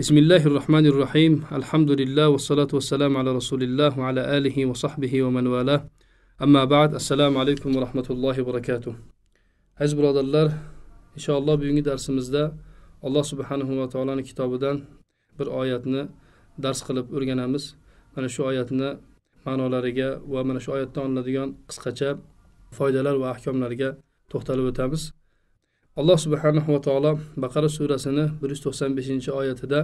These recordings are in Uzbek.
بسم الله الرحمن الرحيم الحمد لله والصلاة والسلام على رسول الله وعلى آله وصحبه ومن والاه أما بعد السلام عليكم ورحمة الله وبركاته aziz birodarlar inshaalloh bugungi darsimizda alloh subhanahu va taoloni kitobidan bir oyatni dars qilib o'rganamiz mana shu oyatni ma'nolariga va mana shu oyatdan olinadigan qisqacha foydalar va ahkomlarga to'xtalib o'tamiz alloh va taolo baqara surasini bir yuz to'qson beshinchi oyatida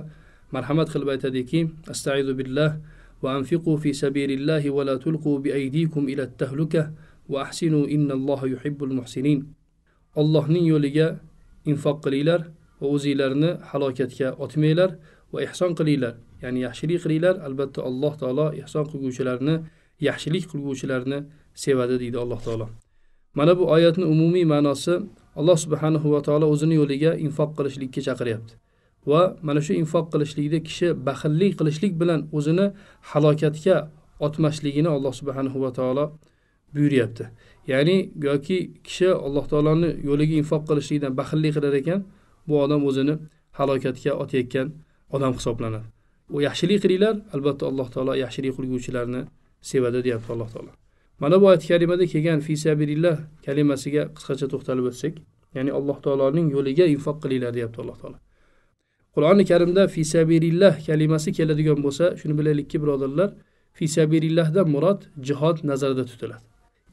marhamat qilib aytadiki astaidu billah va في سبيل الله ولا تلقوا tulqu bi aydikum ila tahluka الله يحب المحسنين الله نين allohning инфоқ қилинглар ва va ҳалокатга отмайлар ва ихсон қилинглар яъни яхшилик қилинглар албатта аллоҳ таоло ихсон қилувчиларни яхшилик қилувчиларни севади деди аллоҳ таоло мана бу оятнинг умумий маъноси alloh subhanahu va taolo o'zini yo'liga infoq qilishlikka chaqiryapti va mana shu infoq qilishlikda kishi baxillik qilishlik bilan o'zini halokatga otmasligini alloh subhanahu va taolo buyuryapti ya'ni goki kishi alloh taoloni yo'liga infoq qilishlikdan baxillik qilar ekan bu odam o'zini halokatga otayotgan odam hisoblanadi u yaxshilik qilinglar albatta alloh taolo yaxshilik qilguvchilarni sevadi deyapti alloh taolo mana bu oyat kalimada kelgan fisabilillah kalimasiga qisqacha to'xtalib o'tsak ya'ni alloh taoloning yo'liga infoq qilinglar deyapti alloh taolo qur'oni karimda fisabilillah kalimasi keladigan bo'lsa shuni bilaylikki birodarlar fisabilillahdan murod jihod nazarda tutiladi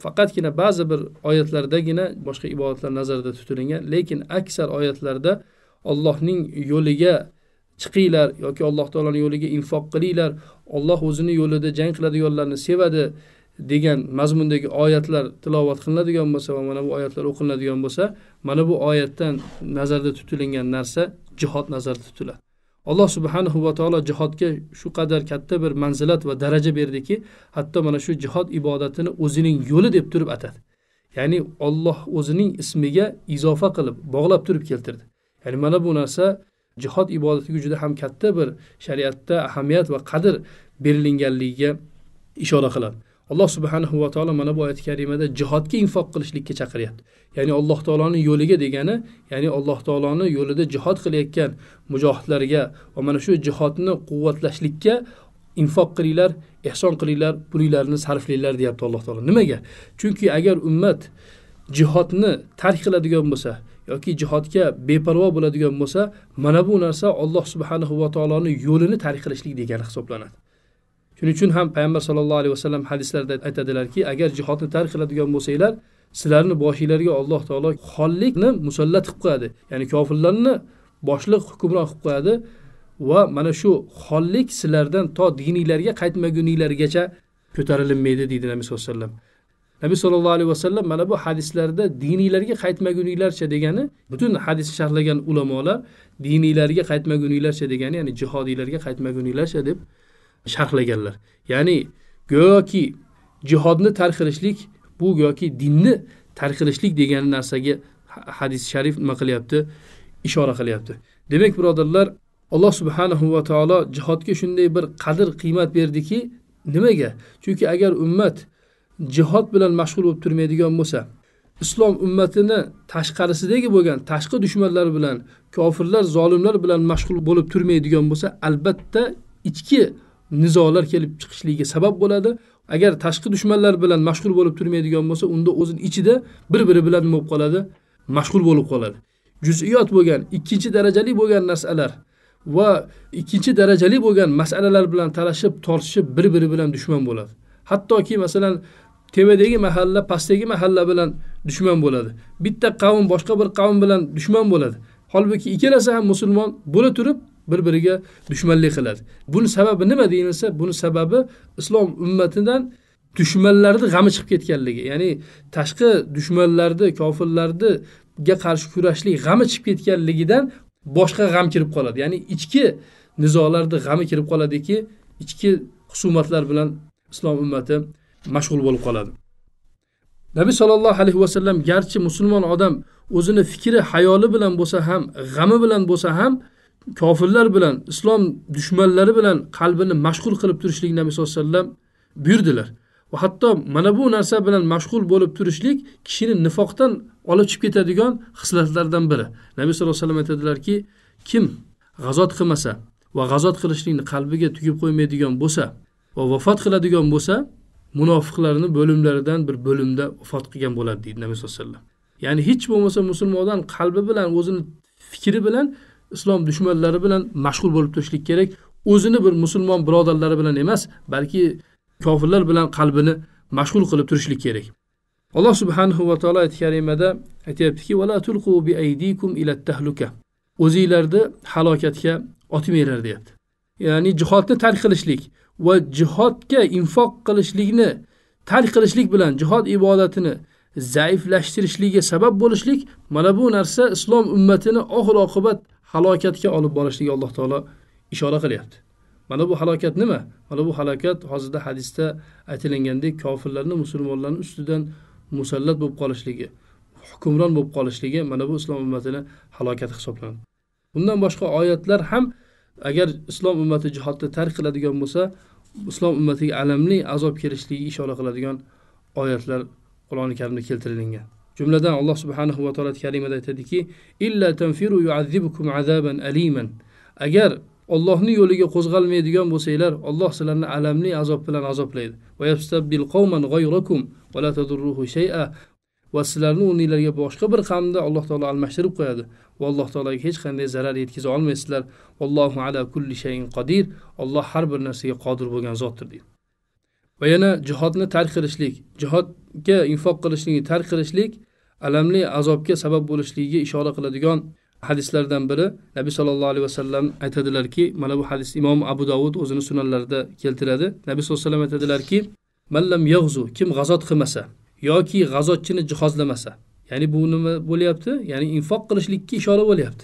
faqatgina ba'zi bir oyatlardagina boshqa ibodatlar nazarda tutilingan lekin aksar oyatlarda ollohning yo'liga chiqinglar yoki alloh taoloni yo'liga infoq qilinglar olloh o'zini yo'lida jang qiladiganlarni sevadi degan mazmundagi oyatlar tilovat qilinadigan bo'lsa va mana bu oyatlar o'qilinadigan bo'lsa mana bu oyatdan nazarda tutilingan narsa jihod nazarda tutiladi alloh subhanahu va taolo jihodga shu qadar katta bir manzilat va daraja berdiki hatto mana shu jihod ibodatini o'zining yo'li deb turib atadi ya'ni olloh o'zining ismiga izofa qilib bog'lab turib keltirdi ya'ni mana bu narsa jihod ibodatiga juda ham katta bir shariatda ahamiyat va qadr berilinganligiga ishora qiladi alloh subhanahu va taolo mana bu oyati karimada jihodga infoq qilishlikka chaqiryapti ya'ni alloh taoloni yo'liga degani ya'ni alloh taoloni yo'lida jihod qilayotgan mujohidlarga va mana shu jihodni quvvatlashlikka infoq qilinglar ehson qilinglar pulinglarni sarflanglar deyapti alloh taolo nimaga chunki agar ummat jihodni tark qiladigan bo'lsa yoki jihodga beparvo bo'ladigan bo'lsa mana bu narsa alloh subhanahu va taoloni yo'lini tark qilishlik degani hisoblanadi shuning uchun ham payg'ambar sallallohu alayhi vasallam hadislarda aytadilarki agar jihodni tark qiladigan bo'lsanglar sizlarni boshinglarga alloh taolo xollikni musallat qilib qo'yadi ya'ni kofirlarni boshliq hukmron qilib qo'yadi va mana shu xollik sizlardan to dininglarga qaytmaguninglargacha ko'tarilinmaydi deydi nabiy sallallohu alayhi vasallam nabiy sallallohu alayhi vasallam mana bu hadislarda diniylarga qaytmaguninglarcha degani butun hadis sharhlagan ulamolar diniylarga qaytmaguninglarcha degani ya'ni jihodiylarga qaytmaguninglarcha deb sharhlaganlar ya'ni go'yoki jihodni tark qilishlik bu go'yoki dinni tark qilishlik degan narsaga hadis sharif nima qilyapti ishora qilyapti demak birodarlar alloh subhanahu va taolo jihodga shunday bir qadr qiymat berdiki nimaga chunki agar ummat jihod bilan mashg'ul bo'lib turmaydigan bo'lsa islom ummatini tashqarisidagi bo'lgan tashqi dushmanlar bilan kofirlar zolimlar bilan mashg'ul bo'lib turmaydigan bo'lsa albatta ichki nizolar kelib chiqishligiga sabab bo'ladi agar tashqi dushmanlar bilan mashg'ul bo'lib turmaydigan bo'lsa unda o'zini ichida bir biri bilan nima bo'lib qoladi mashg'ul bo'lib qoladi juziyot bo'lgan ikkinchi darajali bo'lgan narsalar va ikkinchi darajali bo'lgan masalalar bilan talashib tortishib bir biri bilan dushman bo'ladi hattoki masalan tepadagi mahalla pastdagi mahalla bilan dushman bo'ladi bitta qavm boshqa bir qavm bilan dushman bo'ladi holbuki ikkalasi ham musulmon bo'la turib bir biriga dushmanlik qiladi buni sababi nima deyilsa buni sababi islom ummatidan dushmanlarni g'ami chiqib ketganligi ya'ni tashqi dushmanlarni kofirlarniga qarshi kurashlik g'ami chiqib ketganligidan boshqa g'am kirib qoladi ya'ni ichki nizolarni g'ami kirib qoladiki ichki husumatlar bilan islom ummati mashg'ul bo'lib qoladi nabiy sollallohu alayhi vasallam garchi musulmon odam o'zini fikri hayoli bilan bo'lsa ham g'ami bilan bo'lsa ham kofirlar bilan islom dushmanlari bilan qalbini mashg'ul qilib turishlikni nabiy sallallohu alayhi vasallam buyurdilar va hatto mana bu narsa bilan mashg'ul bo'lib turishlik kishini nifoqdan olib chiqib ketadigan xislatlardan biri nabiy sallallohu alayhi vasallam aytadilarki kim g'azot qilmasa va g'azot qilishlikni qalbiga tugib qo'ymaydigan bo'lsa va vafot qiladigan bo'lsa munofiqlarni bo'limlaridan bir bo'limda vafot qilgan bo'ladi deydi nabiy sallallohu alayhi vasallam ya'ni hech bo'lmasa musulmondan qalbi bilan o'zini fikri bilan islom dushmanlari bilan mashg'ul bo'lib turishlik kerak o'zini bir musulmon birodarlari bilan emas balki kofirlar bilan qalbini mashg'ul qilib turishlik kerak alloh subhanahu va taolo oyati karimada aytyaptiki vala tulqu ila o'zinglarni halokatga otmanglar deyapti ya'ni jihodni tark qilishlik va jihodga infoq qilishlikni tark qilishlik bilan jihod ibodatini zaiflashtirishligiga sabab bo'lishlik mana bu narsa islom ummatini oxir oqibat halokatga olib borishligi alloh taolo ishora qilyapti mana bu halokat nima mana bu halokat hozirda hadisda aytilingandek kofirlarni musulmonlarni ustidan musallat bo'lib qolishligi hukmron bo'lib qolishligi mana bu islom ummatini halokati hisoblanadi bundan boshqa oyatlar ham agar islom ummati jihodni tark qiladigan bo'lsa islom ummatiga alamli azob kelishligiga ishora qiladigan oyatlar qur'oni karimda keltirilgan jumladan alloh subhanahu va taolo kalimada aytadiki illa tanfiru yuazzibukum azaban aliman agar ollohni yo'liga qo'zg'almaydigan bo'lsanglar olloh sizlarni alamli azob bilan azoblaydi va sizlarni o'rninglarga boshqa bir qavmda alloh taolo almashtirib qo'yadi va alloh taologa hech qanday zarar yetkaza olmaysizlar allohu ala kulli shayin qodir olloh har bir narsaga qodir bo'lgan zotdir deydi va yana jihodni tark qilishlik jihodga infoq qilishlikni tark qilishlik alamli azobga sabab bo'lishligiga ishora qiladigan hadislardan biri nabiy sollallohu alayhi vasallam aytadilarki mana bu hadis imom abu dovud o'zini sunanlarida keltiradi nabiy sallallohu alayhi vasallam aytadilarki mallam yog'zu kim g'azot qilmasa yoki g'azotchini jihozlamasa ya'ni bu nima bo'lyapti ya'ni infoq qilishlikka ishora bo'lyapti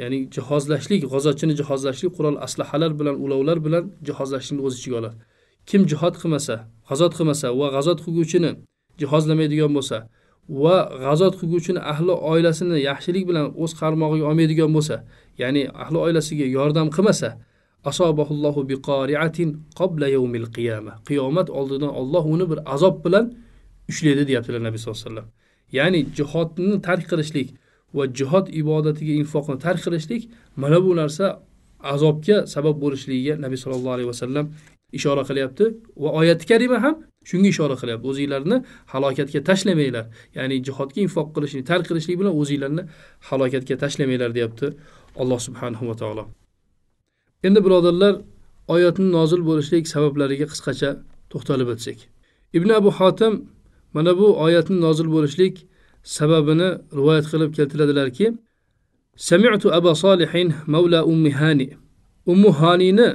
ya'ni jihozlashlik g'azotchini jihozlashlik qurol aslahalar bilan ulovlar bilan jihozlashlikni o'z ichiga oladi kim jihod qilmasa g'azot qilmasa va g'azot qilguvchini jihozlamaydigan bo'lsa va g'azot qilguvchini ahli oilasini yaxshilik bilan o'z qarmog'iga olmaydigan bo'lsa ya'ni ahli oilasiga yordam qilmasa qiyomat oldidan olloh uni bir azob bilan ushlaydi deyaptilar nabiy sallallohu alayhi vasallam ya'ni jihodni tark qilishlik va jihod ibodatiga infoqni tark qilishlik mana bu narsa azobga sabab bo'lishligiga nabiy sollallohu alayhi vasallam ishora qilyapti va oyati karima ham shunga ishora qilyapti o'zinglarni halokatga tashlamanglar ya'ni jihodga infoq qilishni tark qilishlik bilan o'zinglarni halokatga tashlamanglar deyapti alloh subhanahu va taolo endi birodarlar oyatni nozil bo'lishlik sabablariga qisqacha to'xtalib o'tsak ibn abu hotim mana bu oyatni nozil bo'lishlik sababini rivoyat qilib keltiradilarki samitu abu solihin mavla ummi hani ummu haniyni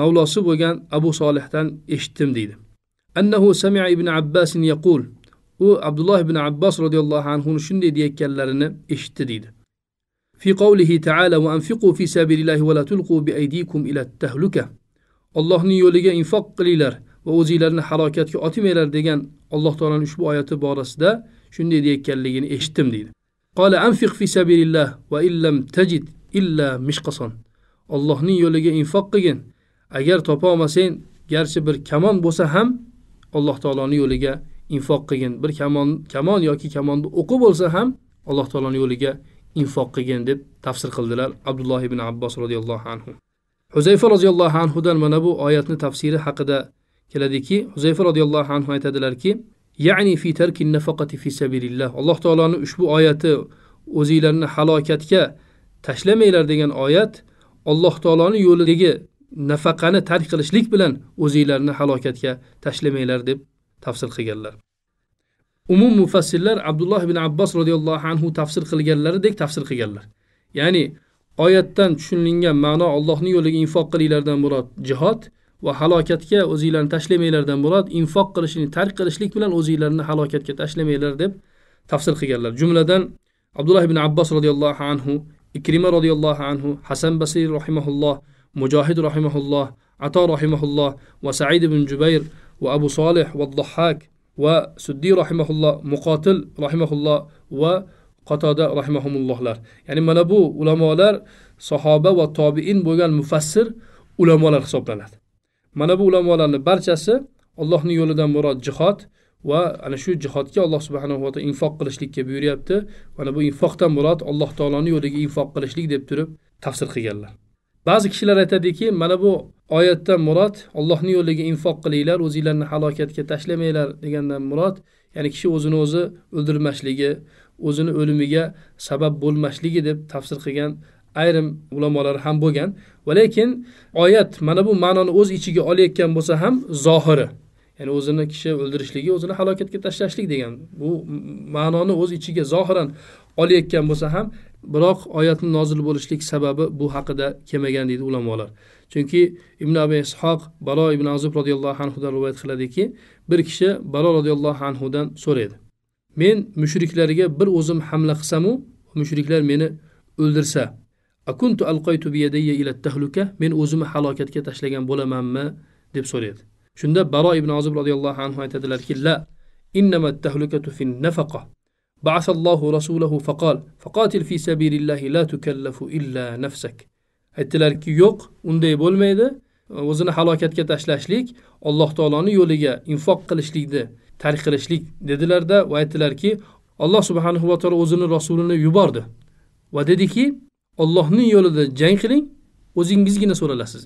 mavlosi bo'lgan abu solihdan eshitdim deydi annahu samia ibn abbasin yaqul u abdulloh ibn abbos roziyallohu anhuni shunday deyayotganlarini eshitdi deydi fi qavlihi taala va anfiqu fi sabilillahi va la tulqu bi aydikum ila tahluka allohning yo'liga infoq qilinglar va o'zinglarni halokatga otmanglar degan alloh taolaning ushbu oyati borasida shunday deyayotganligini eshitdim deydi qala anfiq fi sabilillah va illam tajid illa mishqason allohning yo'liga infoq qilgin agar topolmasang garchi bir kamon bo'lsa ham alloh taoloni yo'liga infoq qilgin bir kamon kamon yoki kamonni o'qi bo'lsa ham alloh taoloni yo'liga infoq qilgin deb tafsir qildilar abdulloh ibn abbos roziyallohu anhu huzayfa roziyallohu anhudan mana bu oyatni tafsiri haqida keladiki huzayfa roziyallohu anhu aytadilarki ya'ni fi tarki nafaqati fi sabilillah alloh taoloni ushbu oyati o'zinglarni halokatga tashlamanglar degan oyat alloh taoloni yo'lidagi nafaqani tark qilishlik bilan o'zinglarni halokatga tashlamanglar deb tafsir qilganlar umum mufassirlar abdulloh ibn abbos roziyallohu anhu tafsir qilganlaridek tafsir qilganlar ya'ni oyatdan tushunilgan ma'no allohni yo'liga infoq qilinglardan murod jihod va halokatga o'zinglarni tashlamanglardan murod infoq qilishni tark qilishlik bilan o'zinglarni halokatga tashlamanglar deb tafsir qilganlar jumladan abdulloh ibn abbos roziyallohu anhu ikrima roziyallohu anhu hasan basiy rahimaulloh mujohid rahimaulloh ato rahimaulloh va said ibn jubayr va abu solih va dohak va suddiy rahimaulloh muqotil rahimaulloh va qatoda rahimahumullohlar ya'ni mana bu ulamolar sahoba va tobiin bo'lgan mufassir ulamolar hisoblanadi mana bu ulamolarni barchasi allohni yo'lida murod jihod va ana shu jihodga alloh subhanahu va taolo infoq qilishlikka buyuryapti mana bu infoqdan murod alloh taoloni yo'liga infoq qilishlik deb turib tafsir qilganlar ba'zi kishilar aytadiki mana bu oyatdan murod ollohni yo'liga infoq qilinglar o'zinglarni halokatga tashlamanglar degandan murod ya'ni kishi o'zini o'zi o'ldirmasligi o'zini o'limiga sabab bo'lmasligi deb tafsir qilgan ayrim ulamolar ham bo'lgan va lekin oyat mana bu ma'noni o'z ichiga olayotgan bo'lsa ham zohiri ya'ni o'zini kishi o'ldirishligi o'zini halokatga tashlashlik degan bu ma'noni o'z ichiga zohiran olayotgan bo'lsa ham biroq oyatni nozil bo'lishlik sababi bu haqida kelmagan deydi ulamolar chunki ibn abi ishoq balo ibn azub roziyallohu anhudan rivoyat qiladiki bir kishi balo roziyallohu anhudan so'raydi men mushriklarga bir o'zim hamla qilsamu mushriklar meni o'ldirsa akuntu ila tahluka men o'zimni halokatga tashlagan bo'lamanmi deb so'raydi shunda baro ibn ozib roziyallohu anhu aytadilarki la innama tahlukatu fin nafaqa بعث الله رسوله فقال فقاتل في سبيل الله لا تكلف إلا نفسك aytdilarki yo'q unday bo'lmaydi o'zini halokatga tashlashlik alloh taoloni yo'liga infoq qilishlikni tark qilishlik dedilarda va aytdilarki alloh subhanahu va taolo o'zini rasulini yubordi va dediki ollohning yo'lida jang qiling o'zingizgina so'ralasiz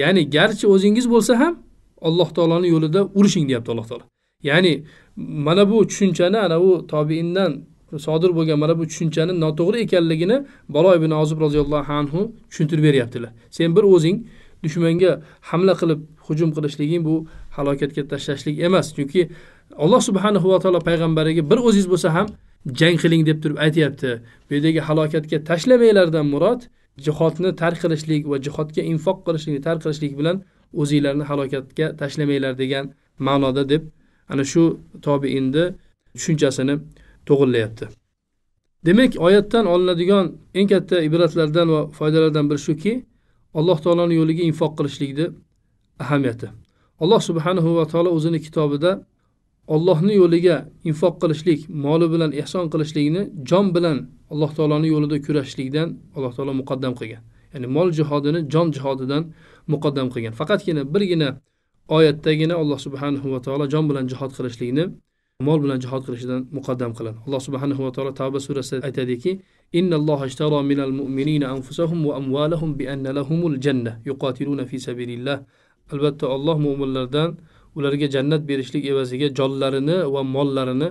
ya'ni garchi o'zingiz bo'lsa ham alloh taoloni yo'lida urushing deyapti alloh taolo ya'ni mana bu tushunchani ana u tobeindan sodir bo'lgan mana bu tushunchani noto'g'ri ekanligini balo ibn ozib roziyallohu anhu tushuntirib beryaptilar sen bir o'zing dushmanga hamla qilib hujum qilishliging bu halokatga tashlashlik emas chunki alloh subhanahu va taolo payg'ambariga bir o'zingiz bo'lsa ham jang qiling deb turib aytyapti bu yerdagi halokatga tashlamanglardan murod jihodni tark qilishlik va jihodga infoq qilishlikni tark qilishlik bilan o'zinglarni halokatga tashlamanglar degan ma'noda deb ana shu tobiinni tushunchasini to'g'irlayapti demak oyatdan olinadigan eng katta ibratlardan va foydalardan biri shuki alloh taoloni yo'liga infoq qilishlikni ahamiyati alloh subhanahu va taolo o'zini kitobida ollohni yo'liga infoq qilishlik moli bilan ehson qilishlikni jon bilan alloh taoloni yo'lida kurashishlikdan alloh taolo muqaddam qilgan ya'ni mol jihodini jon jihodidan muqaddam qilgan faqatgina birgina oyatdagina alloh subhanahu va taolo jon bilan jihod qilishlikni mol bilan jihod qilishdan muqaddam qiladi alloh subhanahu va taolo tavba surasida aytadiki innalloha ishtaro minal mu'minina anfusahum va amwalahum bi anna lahumul janna yuqatiluna fi sabilillah albatta olloh mo'minlardan ularga jannat berishlik evaziga jonlarini va mollarini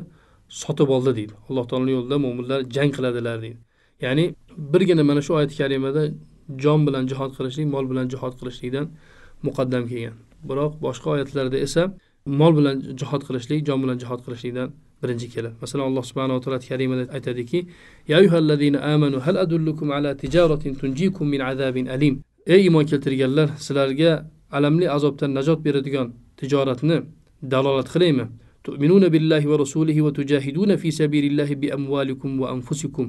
sotib oldi deydi alloh taoloni yo'lida mo'minlar jang qiladilar deydi ya'ni birgina mana shu oyati karimada jon bilan jihod qilishlik mol bilan jihod qilishlikdan muqaddam kelgan biroq boshqa oyatlarda esa mol bilan jihod qilishlik jon bilan jihod qilishlikdan birinchi keladi masalan alloh subhanava taolo karimada aytadiki ya ayyuhallazina amanu hal adullukum ala tijaratin tunjikum min azabin alim ey iymon keltirganlar sizlarga alamli azobdan najot beradigan tijoratni dalolat qilaymi tu'minuna billahi va rasulihi va tujahiduna fi sabilillahi bi amvalikum va anfusikum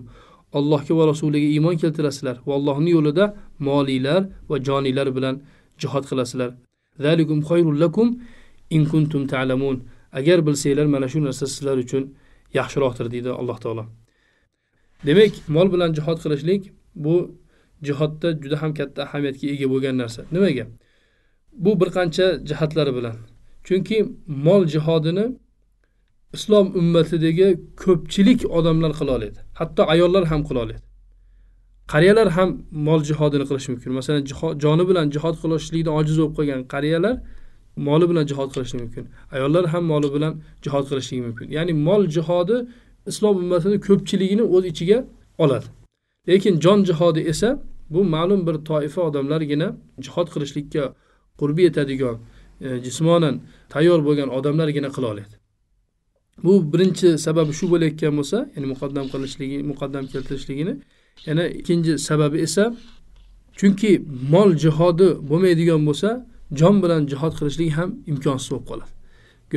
allohga va rasuliga iymon keltirasizlar va allohni yo'lida molinglar va joninglar bilan jihod qilasizlar zalikum khayrul lakum in kuntum ta'lamun agar bilsanglar mana shu narsa sizlar uchun yaxshiroqdir deydi alloh taolo demak mol bilan jihod qilishlik bu jihodda juda ham katta ahamiyatga ega bo'lgan narsa nimaga bu bir qancha jihatlari bilan chunki mol jihodini islom ummatidagi ko'pchilik odamlar qila oladi hatto ayollar ham qila oladi qariyalar ham mol jihodini qilishi mumkin masalan joni bilan jihod qilishlikdan ojiz bo'lib qolgan qariyalar moli bilan jihod qilishi mumkin ayollar ham moli bilan jihod qilishligi mumkin ya'ni mol jihodi islom ummatini ko'pchiligini o'z ichiga oladi lekin jon jihodi esa bu ma'lum bir toifa odamlargina jihod qilishlikka qurbi yetadigan e, jismonan tayyor bo'lgan odamlargina qila oladi bu birinchi sababi shu bo'layotgan bo'lsa ya'ni muqaddam qilishligi muqaddam keltirishligini yana ikkinchi sababi esa chunki mol jihodi bo'lmaydigan bo'lsa jon bilan jihod qilishlik ham imkonsiz bo'lib qoladi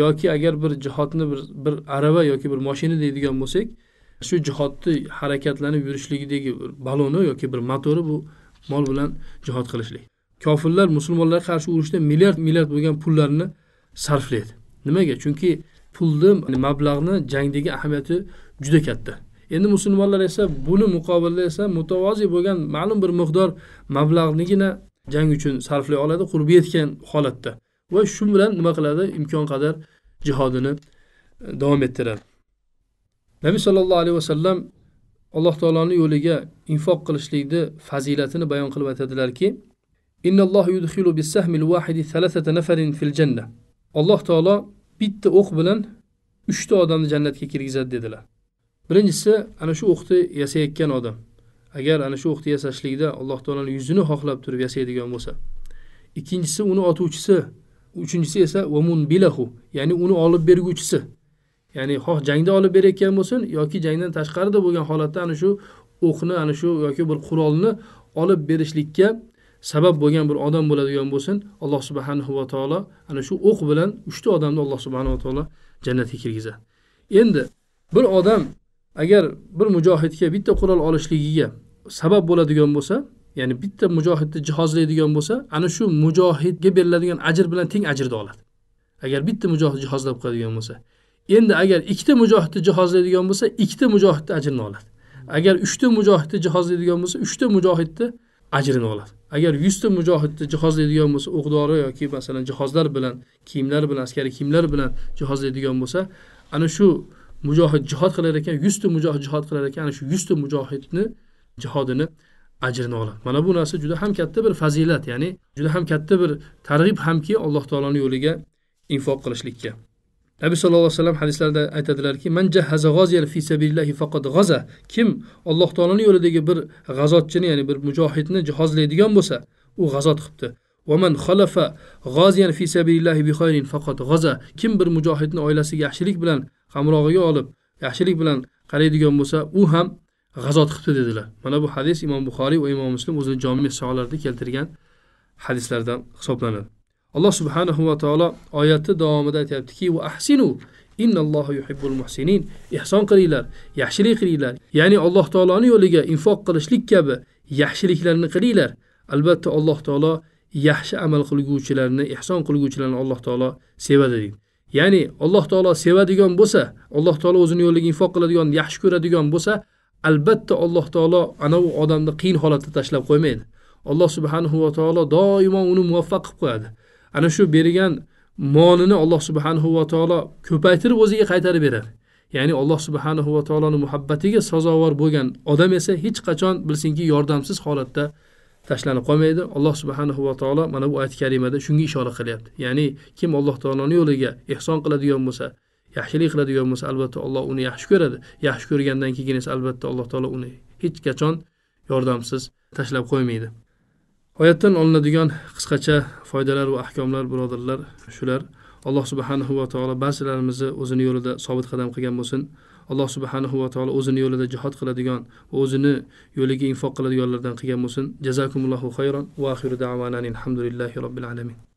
yoki agar bir jihodni bir bir arava yoki bir moshina deydigan bo'lsak shu jihodni harakatlanib yurishligidagi bir baloni yoki bir motori bu mol bilan jihod qilishlik kofirlar musulmonlarga qarshi urushda milliard milliard bo'lgan pullarni sarflaydi nimaga chunki pulni mablag'ni jangdagi ahamiyati juda katta endi musulmonlar esa buni muqobilda esa mutavozi bo'lgan ma'lum bir miqdor mablag'nigina jang uchun sarflay oladi qurbi yetgan holatda va shu bilan nima qiladi imkon qadar jihodini e, davom ettiradi nabiy sollallohu alayhi vasallam alloh taoloni yo'liga infoq qilishlikni fazilatini bayon qilib aytadilarki alloh taolo bitta o'q bilan uchta odamni jannatga kirgizadi dedilar birinchisi ana shu o'qni yasayotgan odam agar ana shu o'qni yasashlikda alloh taoloni yuzini xohlab turib yasaydigan bo'lsa ikkinchisi uni otuvchisi uchinchisi esa vamun bilahu ya'ni uni olib berguvchisi ya'ni xoh jangda olib berayotgan bo'lsin yoki jangdan tashqarida bo'lgan holatda ana shu o'qni ana shu yoki bir qurolni olib berishlikka sabab bo'lgan bir odam bo'ladigan bo'lsin alloh subhanahu va taolo ana shu o'q bilan uchta odamni alloh subhanava taolo jannatga kirgizadi endi bir odam agar bir mujohidga bitta qurol olishligiga sabab bo'ladigan bo'lsa ya'ni bitta mujohidni jihozlaydigan bo'lsa ana shu mujohidga beriladigan ajr bilan teng ajrni oladi agar bitta mujohid jihozlab qo'yadigan bo'lsa endi agar ikkita mujohidni jihozlaydigan bo'lsa ikkita mujohidni ajrini oladi agar uchta mujohidni jihozlaydigan bo'lsa uchta mujohidni ajrini oladi agar yuzta mujohidni jihozlaydigan bo'lsa o'qdori yoki masalan jihozlar bilan kiyimlar bilan askariy kiyimlar bilan jihozlaydigan bo'lsa ana shu mujohid jihod qilar ekan yuzta mujohid jihod qilar ekan ana shu yuzta mujohidni jihodini ajrini oladi mana bu narsa juda ham katta bir fazilat ya'ni juda ham katta bir targ'ib hamki alloh taoloni yo'liga infoq qilishlikka nabiy sallallohu alayhi vasallam hadislarida aytadilarki man fi sabilillahi faqat kim alloh taoloni yo'lidagi bir g'azotchini ya'ni bir mujohidni jihozlaydigan bo'lsa u g'azot qilibdi kim bir mujohidni oilasiga yaxshilik bilan hamrog'iga olib yaxshilik bilan qaraydigan bo'lsa u ham g'azot qilibdi dedilar mana bu hadis imom buxoriy va imom muslim o'zini jami sahihlarida keltirgan hadislardan hisoblanadi alloh subhanahu va taolo oyati davomida aytyaptiki va ahsinu innallohu yuhibbul muhsinin ehson qilinglar yaxshilik qilinglar ya'ni alloh taoloni yo'liga infoq qilishlik kabi yaxshiliklarni qilinglar albatta alloh taolo yaxshi amal qilguvchilarni ehson qilguvchilarni alloh taolo sevadi deydi ya'ni alloh taolo sevadigan bo'lsa alloh taolo o'zini yo'liga infoq qiladigan yaxshi ko'radigan bo'lsa albatta alloh taolo anavi odamni qiyin holatda tashlab qo'ymaydi alloh subhanahu va taolo doimo uni muvaffaq qilib qo'yadi ana shu bergan molini alloh subhanahu va taolo ko'paytirib o'ziga qaytarib beradi ya'ni alloh subhanahu va taoloni muhabbatiga sazovor bo'lgan odam esa hech qachon bilsinki yordamsiz holatda tashlanib qolmaydi alloh subhanahu va taolo mana bu oyat karimada shunga ishora qilyapti ya'ni kim alloh taoloni yo'liga ehson qiladigan bo'lsa yaxshilik qiladigan bo'lsa albatta alloh uni yaxshi ko'radi yaxshi ko'rgandan keyin esa albatta alloh taolo uni hech qachon yordamsiz tashlab qo'ymaydi oyatdan olinadigan qisqacha foydalar va ahkomlar birodarlar shular alloh subhanahu va taolo barchalarimizni o'zini yo'lida sobit qadam qilgan bo'lsin alloh subhanahu va taolo o'zini yo'lida jihod qiladigan va o'zini yo'liga infoq qiladiganlardan qilgan bo'lsin jazakumullohu xayron va axiru alhamdulillahi robbil alamin